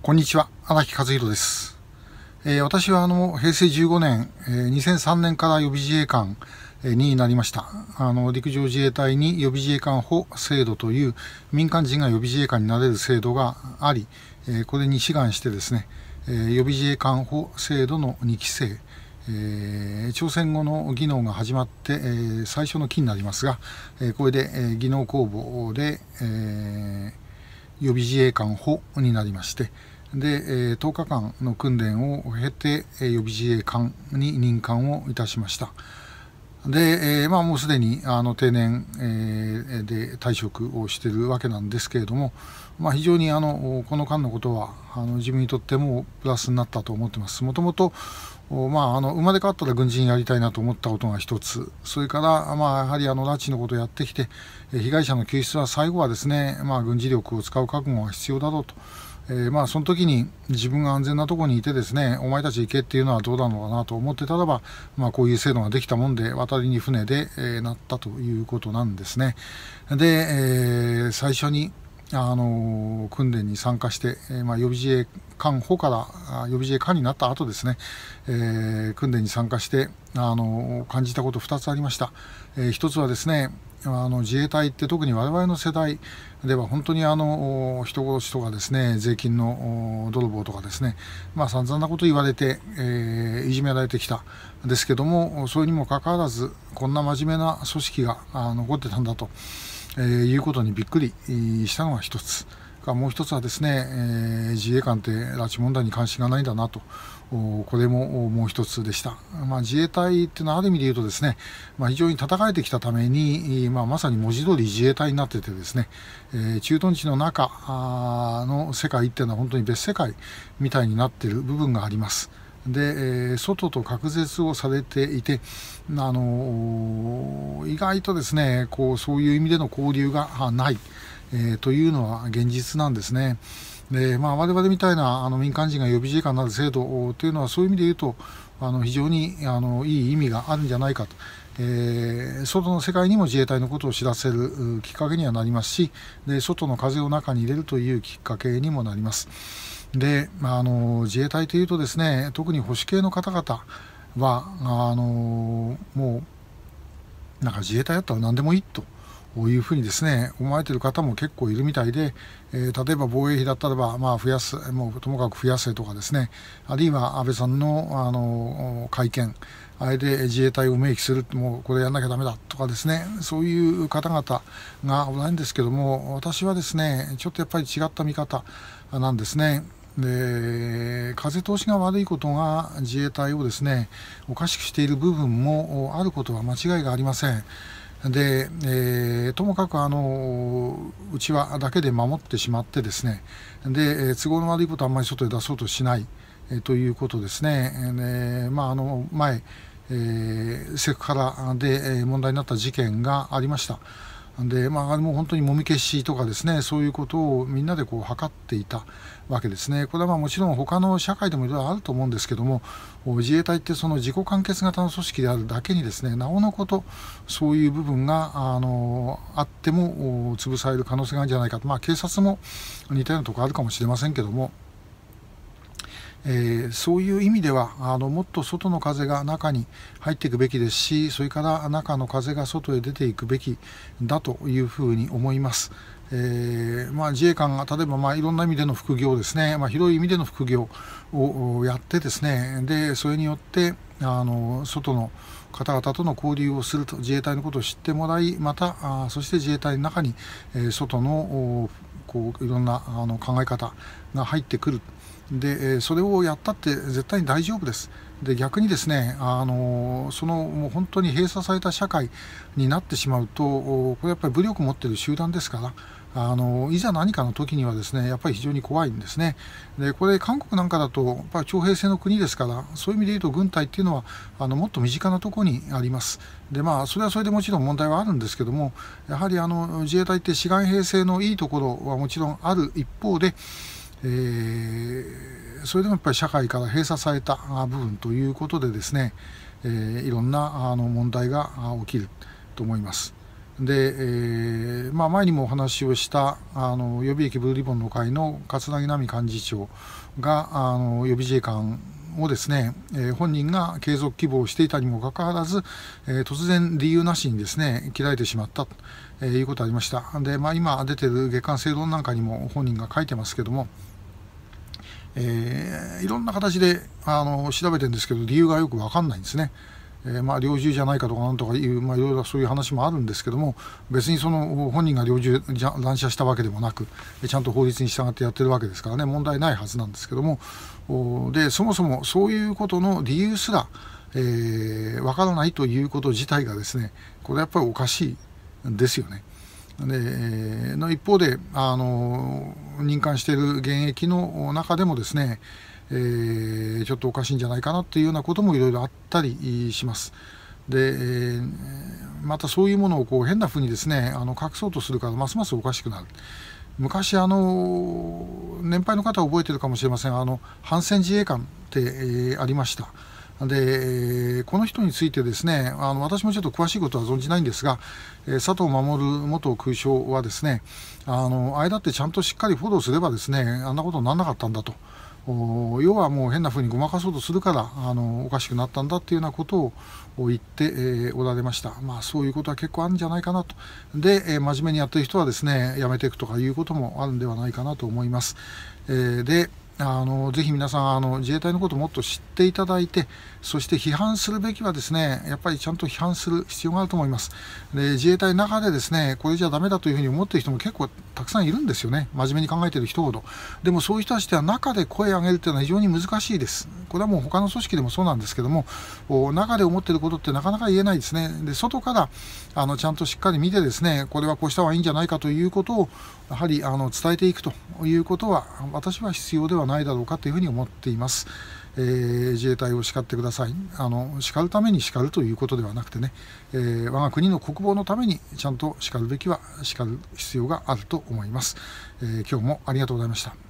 こんにちは、荒木和弘です。えー、私はあの平成15年、えー、2003年から予備自衛官になりました。あの陸上自衛隊に予備自衛官補制度という民間人が予備自衛官になれる制度があり、えー、これに志願してですね、えー、予備自衛官補制度の2期生、えー、朝鮮語の技能が始まって、えー、最初の期になりますが、えー、これで、え技能公募で、えー予備自衛官補になりましてで10日間の訓練を経て予備自衛官に任官をいたしました。で、えー、まあ、もうすでにあの定年、えー、で退職をしているわけなんですけれども、まあ、非常にあのこの間のことはあの自分にとってもプラスになったと思ってます。もともとまあ、あの生まれ変わったら軍人やりたいなと思ったことが一つそれから、まあ、やはりあの拉致のことをやってきて被害者の救出は最後はですね、まあ、軍事力を使う覚悟が必要だろうと。えー、まあその時に自分が安全なところにいてですねお前たち行けっていうのはどうなのかなと思ってたらば、まあ、こういう制度ができたもんで渡りに船で、えー、なったということなんですね。で、えー、最初にあの訓練に参加して、えー、まあ、予備自衛官補から予備自衛官になった後ですね、えー、訓練に参加して、あの感じたこと2つありました、えー、1つはですねあの自衛隊って特に我々の世代では本当にあの人殺しとかですね税金の泥棒とかですねまあ散々なこと言われて、えー、いじめられてきたですけどもそれにもかかわらずこんな真面目な組織が残ってたんだと。えー、いうことにびっくりしたのが一つ。もう一つはですね、えー、自衛官って拉致問題に関心がないんだなとこれももう一つでした、まあ、自衛隊っていうのはある意味で言うとですね、まあ、非常に戦えてきたために、まあ、まさに文字通り自衛隊になっててですね、えー、駐屯地の中の世界っていうのは本当に別世界みたいになっている部分があります。で、え外と隔絶をされていて、あの意外とですねこうそういう意味での交流がない、えというのは現実なんですね。でまあ、我々みたいなあの民間人が予備自衛官なる制度というのはそういう意味で言うとあの非常にあのいい意味があるんじゃないかと。えー、外の世界にも自衛隊のことを知らせるきっかけにはなりますしで外の風を中に入れるというきっかけにもなります。で、まあ、あの自衛隊というとですね特に保守系の方々はあのもうなんか自衛隊だったら何でもいいと。ういうふうにですね思われている方も結構いるみたいで、えー、例えば防衛費だったらば、まあ、増やすもうともかく増やせとかですねあるいは安倍さんのあの会見あれで自衛隊を明記するもうこれやんなきゃだめだとかですねそういう方々がおられるんですけども私はですねちょっとやっぱり違った見方なんですね。で風通しが悪いことが自衛隊をですねおかしくしている部分もあることは間違いがありません。で、えー、ともかくあのうちわだけで守ってしまってですねで都合の悪いことはあんまり外へ出そうとしない、えー、ということですね。えー、まあ、あの前えー、セクハラで問題になった事件がありました。で、まあ、もう本当にもみ消しとかですね、そういうことをみんなでこう測っていたわけですね。これはまあもちろん他の社会でもいろいろあると思うんですけども、自衛隊ってその自己完結型の組織であるだけにですね、なおのこと、そういう部分があのあっても潰される可能性があるんじゃないかと、まあ、警察も似たようなところあるかもしれませんけども、えー、そういう意味ではあのもっと外の風が中に入っていくべきですしそれから中の風が外へ出ていくべきだというふうに思います。えー、まあ、自衛官が例えばまあいろんな意味での副業ですね、まあ、広い意味での副業をやってですねでそれによってあの外の方々との交流をすると自衛隊のことを知ってもらいまたあそして自衛隊の中に、えー、外のこういろんなあの考え方が入ってくるでそれをやったって絶対に大丈夫です。で逆にですねあのそのもう本当に閉鎖された社会になってしまうとこれやっぱり武力持っている集団ですからあのいざ何かの時にはですねやっぱり非常に怖いんですね。でこれ韓国なんかだとやっぱり徴兵制の国ですからそういう意味で言うと軍隊っていうのはあのもっと身近なところにあります。でまあそれはそれでもちろん問題はあるんですけどもやはりあの自衛隊って志願兵制のいいところはもちろんある一方でえー、それでもやっぱり社会から閉鎖された部分ということでですね、えー、いろんなあの問題が起きると思います。で、えー、まあ、前にもお話をしたあの予備役ブルーリボンの会の桂木奈美幹事長があの予備自衛官をですね、え本人が継続希望していたにもかかわらず、え突然理由なしにですね、切られてしまったと、えいうことありました。で、まあ、今出てる月刊正論なんかにも本人が書いてますけども、えー、いろんな形であの調べてるんですけど理由がよく分かんないんですね。えー、まあ、猟銃じゃないかとかなんとかいう、まいろいろそういう話もあるんですけども別にその本人が猟銃乱射したわけでもなくちゃんと法律に従ってやってるわけですからね問題ないはずなんですけどもでそもそもそういうことの理由すらわ、えー、からないということ自体がですねこれやっぱりおかしいですよね。での一方であの任官している現役の中でもですねえー、ちょっとおかしいんじゃないかなっていうようなこともいろいろあったりします。で、えー、またそういうものをこう変な風にですねあの隠そうとするからますますおかしくなる。昔あの年配の方は覚えてるかもしれませんあの反戦自衛官って、えー、ありました。でこの人についてですねあの私もちょっと詳しいことは存じないんですが、え佐藤守元空将はですねあの間ってちゃんとしっかりフォローすればですねあんなことにならなかったんだと。要はもう変な風にごまかそうとするからあのおかしくなったんだっていうようなことを言ってえー、おられました。まあそういうことは結構あるんじゃないかなと。で、えー、真面目にやってる人はですね、やめていくとかいうこともあるんではないかなと思います。えー、で、あのぜひ皆さんあの自衛隊のことをもっと知っていただいてそして批判するべきはですねやっぱりちゃんと批判する必要があると思いますで自衛隊の中でですねこれじゃだめだというふうに思っている人も結構たくさんいるんですよね真面目に考えている人ほどでもそういう人たちでは中で声を上げるというのは非常に難しいですこれはもう他の組織でもそうなんですけども中で思っていることってなかなか言えないですねで外からあのちゃんとしっかり見てですねこれはこうした方がいいんじゃないかということをやはりあの伝えていくということは私は必要ではないだろうかというふうに思っています。えー、自衛隊を叱ってくださいあの叱るために叱るということではなくてね、えー、我が国の国防のためにちゃんと叱るべきは叱る必要があると思います、えー、今日もありがとうございました